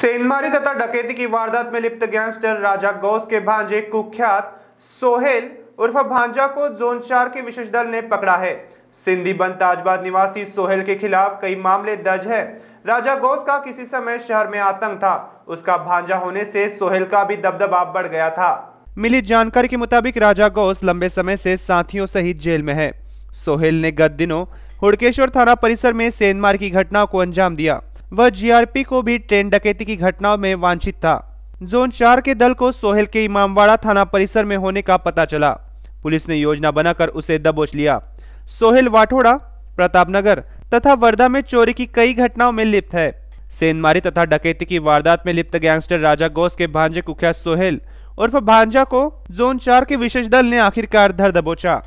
सेनमारी तथा डकैती की वारदात में लिप्त गैंगस्टर राजा गौस के भांजे कुख्यात सोहेल उर्फ भांजा को जोन चार के विशेष दल ने पकड़ा है सिंधी बन ताजबाद निवासी सोहेल के खिलाफ कई मामले दर्ज है राजा गौस का किसी समय शहर में आतंक था उसका भांजा होने से सोहेल का भी दबदबा बढ़ गया था मिली जानकारी के मुताबिक राजा गौस लंबे समय से साथियों सहित जेल में है सोहेल ने गत दिनों हुड़केश्वर थाना परिसर में सेंधमार की घटना को अंजाम दिया वह जीआरपी को भी ट्रेन डकैती की घटनाओं में वांछित था जोन चार के दल को सोहेल के इमामवाड़ा थाना परिसर में होने का पता चला पुलिस ने योजना बनाकर उसे दबोच लिया सोहेल वाठोड़ा प्रतापनगर तथा वर्धा में चोरी की कई घटनाओं में लिप्त है सेंधमारी तथा डकैती की वारदात में लिप्त गैंगस्टर राजा गोस के भांजे कुख्यात सोहेल उर्फ भांजा को जोन चार के विशेष दल ने आखिरकार धर दबोचा